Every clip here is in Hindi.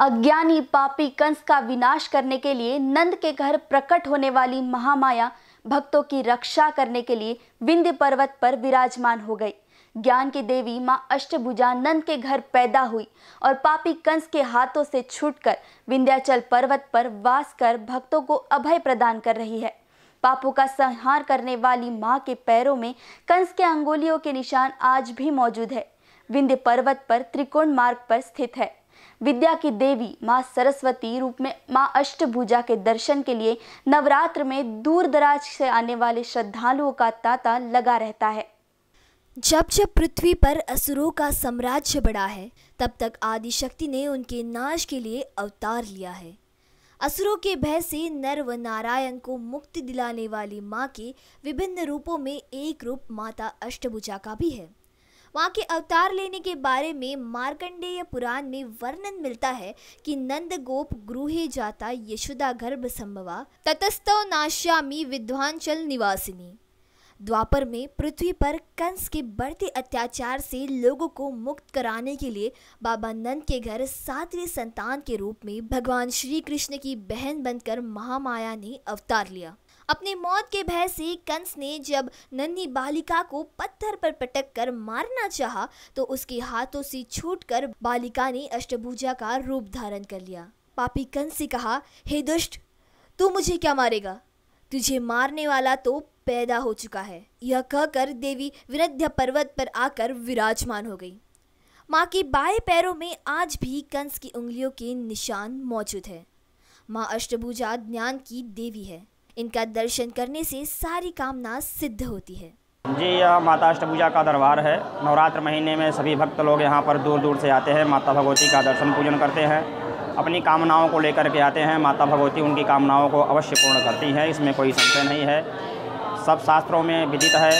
अज्ञानी पापी कंस का विनाश करने के लिए नंद के घर प्रकट होने वाली महामाया भक्तों की रक्षा करने के लिए विंध्य पर्वत पर विराजमान हो गई ज्ञान की देवी माँ अष्टभुजा नंद के घर पैदा हुई और पापी कंस के हाथों से छूटकर विंध्याचल पर्वत पर वास कर भक्तों को अभय प्रदान कर रही है पापों का संहार करने वाली माँ के पैरों में कंस के अंगुलियों के निशान आज भी मौजूद है विंध्य पर्वत पर त्रिकोण मार्ग पर स्थित है विद्या की देवी माँ सरस्वती रूप में माँ अष्टभुजा के दर्शन के लिए नवरात्र में दूर दराज से आने वाले श्रद्धालुओं का तांता लगा रहता है जब जब पृथ्वी पर असुरों का साम्राज्य बढ़ा है तब तक आदिशक्ति ने उनके नाश के लिए अवतार लिया है असुरों के भय से नर व नारायण को मुक्ति दिलाने वाली माँ के विभिन्न रूपों में एक रूप माता अष्टभुजा का भी है वहाँ के अवतार लेने के बारे में मार्कंडेय पुराण में वर्णन मिलता है कि नंद गोप गृहे जाता यशुदा गर्भ संभवा ततस्तव नाश्यामी विद्वांचल निवासिनी द्वापर में पृथ्वी पर कंस के बढ़ते अत्याचार से लोगों को मुक्त कराने के लिए बाबा नंद के घर सातवें संतान के रूप में भगवान श्री कृष्ण की बहन बनकर महामाया ने अवतार लिया अपने मौत के भय से कंस ने जब नन्ही बालिका को पत्थर पर पटक कर मारना चाहा तो उसके हाथों से छूटकर बालिका ने अष्टभुजा का रूप धारण कर लिया पापी कंस से कहा हे hey दुष्ट तू मुझे क्या मारेगा तुझे मारने वाला तो पैदा हो चुका है यह कहकर देवी विरध्य पर्वत पर आकर विराजमान हो गई माँ के बाएं पैरों में आज भी कंस की उंगलियों के निशान मौजूद है माँ अष्टभुजा ज्ञान की देवी है इनका दर्शन करने से सारी कामना सिद्ध होती है जी यह माता अष्टभुजा का दरबार है नवरात्र महीने में सभी भक्त लोग यहाँ पर दूर दूर से आते हैं माता भगवती का दर्शन पूजन करते हैं अपनी कामनाओं को लेकर के आते हैं माता भगवती उनकी कामनाओं को अवश्य पूर्ण करती हैं इसमें कोई संशय नहीं है सब शास्त्रों में विदित है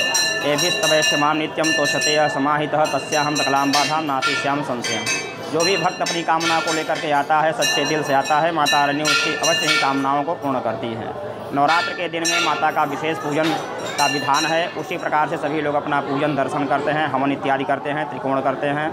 एभिस्तवैश्यमाम नित्यम तो क्षतय समाहित तस्याहम नाति श्याम संशय जो भी भक्त अपनी कामना को लेकर के आता है सच्चे दिल से आता है माता रानी उसकी अवश्य ही कामनाओं को पूर्ण करती है नवरात्र के दिन में माता का विशेष पूजन का विधान है उसी प्रकार से सभी लोग अपना पूजन दर्शन करते हैं हवन इत्यादि करते हैं त्रिकोण करते हैं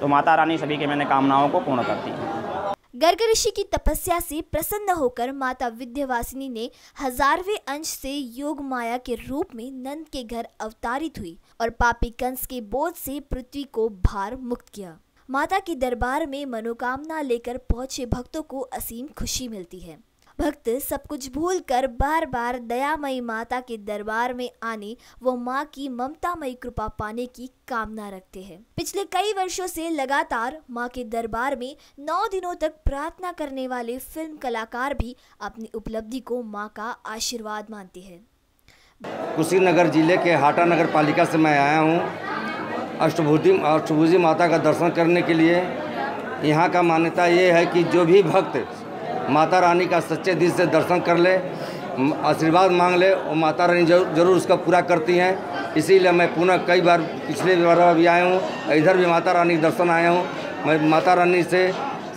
तो माता रानी सभी के मैंने कामनाओं को पूर्ण करती है गर्ग ऋषि की तपस्या से प्रसन्न होकर माता विद्यावासिनी ने हजारवें अंश से योग माया के रूप में नंद के घर अवतारित हुई और पापी कंस के बोध से पृथ्वी को भार मुक्त किया माता के दरबार में मनोकामना लेकर पहुंचे भक्तों को असीम खुशी मिलती है भक्त सब कुछ भूल कर बार बार दयामयी माता के दरबार में आने व माँ की ममतामयी कृपा पाने की कामना रखते हैं पिछले कई वर्षों से लगातार माँ के दरबार में नौ दिनों तक प्रार्थना करने वाले फिल्म कलाकार भी अपनी उपलब्धि को माँ का आशीर्वाद मानते हैं कुशीनगर जिले के हाटा नगर पालिका से मैं आया हूँ अष्टभूति अष्टभुजी माता का दर्शन करने के लिए यहाँ का मान्यता ये है कि जो भी भक्त माता रानी का सच्चे दिल से दर्शन कर ले आशीर्वाद मांग ले और माता रानी जरूर उसका पूरा करती हैं इसीलिए मैं पुनः कई बार पिछले बार भी आया हूँ इधर भी माता रानी दर्शन आया हूँ मैं माता रानी से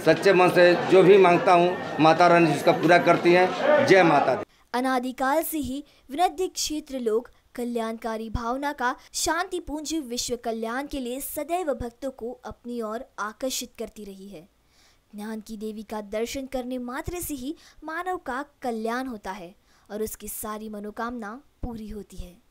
सच्चे मन से जो भी मांगता हूँ माता रानी उसका पूरा करती हैं जय माता दी अनादिकाल से ही वृद्ध क्षेत्र लोग कल्याणकारी भावना का शांति पूंज विश्व कल्याण के लिए सदैव भक्तों को अपनी ओर आकर्षित करती रही है ज्ञान की देवी का दर्शन करने मात्र से ही मानव का कल्याण होता है और उसकी सारी मनोकामना पूरी होती है